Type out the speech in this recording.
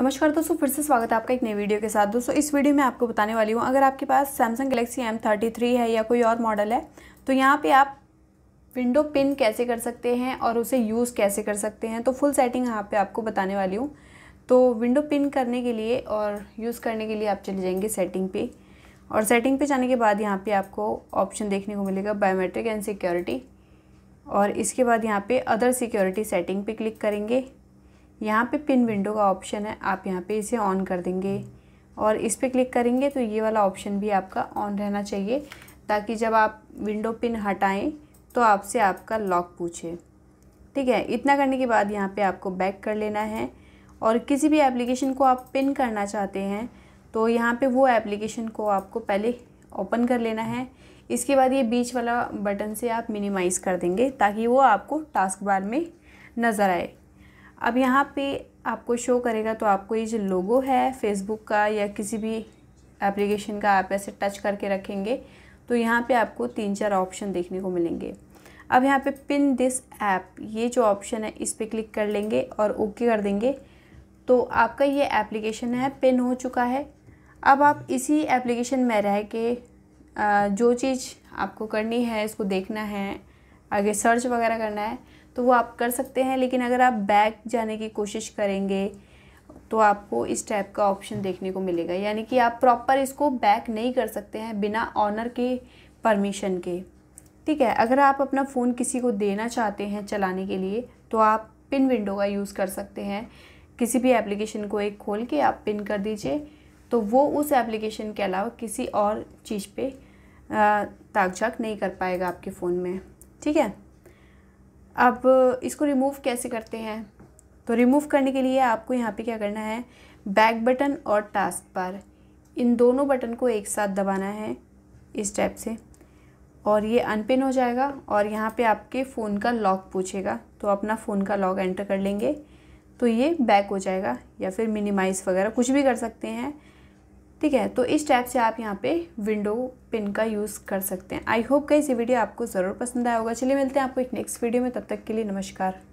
नमस्कार दोस्तों फिर से स्वागत है आपका एक नई वीडियो के साथ दोस्तों इस वीडियो में आपको बताने वाली हूँ अगर आपके पास Samsung Galaxy M thirty three है या कोई और मॉडल है तो यहाँ पे आप विंडो पिन कैसे कर सकते हैं और उसे यूज़ कैसे कर सकते हैं तो फुल सेटिंग यहाँ पे आपको बताने वाली हूँ तो विंडो पिन करने के लिए और यूज़ करने के लिए आप चले जाएंगे सेटिंग पे और सेटिंग पे जाने के बाद यहाँ पे आपको ऑप्शन देखने को मिलेगा बायोमेट्रिक एंड सिक्योरिटी और इसके बाद यहाँ पे अदर सिक्योरिटी सेटिंग पे क्लिक करेंगे यहाँ पे पिन विंडो का ऑप्शन है आप यहाँ पे इसे ऑन कर देंगे और इस पर क्लिक करेंगे तो ये वाला ऑप्शन भी आपका ऑन रहना चाहिए ताकि जब आप विंडो पिन हटाएं तो आपसे आपका लॉक पूछे ठीक है इतना करने के बाद यहाँ पे आपको बैक कर लेना है और किसी भी एप्लीकेशन को आप पिन करना चाहते हैं तो यहाँ पर वो एप्लीकेशन को आपको पहले ओपन कर लेना है इसके बाद ये बीच वाला बटन से आप मिनिमाइज़ कर देंगे ताकि वो आपको टास्क बार में नज़र आए अब यहाँ पे आपको शो करेगा तो आपको ये जो लोगो है फेसबुक का या किसी भी एप्लीकेशन का आप ऐसे टच करके रखेंगे तो यहाँ पे आपको तीन चार ऑप्शन देखने को मिलेंगे अब यहाँ पे पिन दिस ऐप ये जो ऑप्शन है इस पर क्लिक कर लेंगे और ओके कर देंगे तो आपका ये एप्लीकेशन है पिन हो चुका है अब आप इसी एप्लीकेशन में रह के जो चीज़ आपको करनी है इसको देखना है आगे सर्च वगैरह करना है तो वो आप कर सकते हैं लेकिन अगर आप बैक जाने की कोशिश करेंगे तो आपको इस टाइप का ऑप्शन देखने को मिलेगा यानी कि आप प्रॉपर इसको बैक नहीं कर सकते हैं बिना ऑनर के परमिशन के ठीक है अगर आप अपना फ़ोन किसी को देना चाहते हैं चलाने के लिए तो आप पिन विंडो का यूज़ कर सकते हैं किसी भी एप्लीकेशन को एक खोल के आप पिन कर दीजिए तो वो उस एप्लीकेशन के अलावा किसी और चीज़ पे ताक झाक नहीं कर पाएगा आपके फ़ोन में ठीक है अब इसको रिमूव कैसे करते हैं तो रिमूव करने के लिए आपको यहाँ पे क्या करना है बैक बटन और टास्क बार इन दोनों बटन को एक साथ दबाना है इस टाइप से और ये अनपिन हो जाएगा और यहाँ पे आपके फ़ोन का लॉक पूछेगा तो अपना फ़ोन का लॉक एंटर कर लेंगे तो ये बैक हो जाएगा या फिर मिनिमाइज़ वगैरह कुछ भी कर सकते हैं ठीक है तो इस टाइप से आप यहाँ पे विंडो पिन का यूज़ कर सकते हैं आई होप गाइस ये वीडियो आपको ज़रूर पसंद आया होगा चलिए मिलते हैं आपको एक नेक्स्ट वीडियो में तब तक के लिए नमस्कार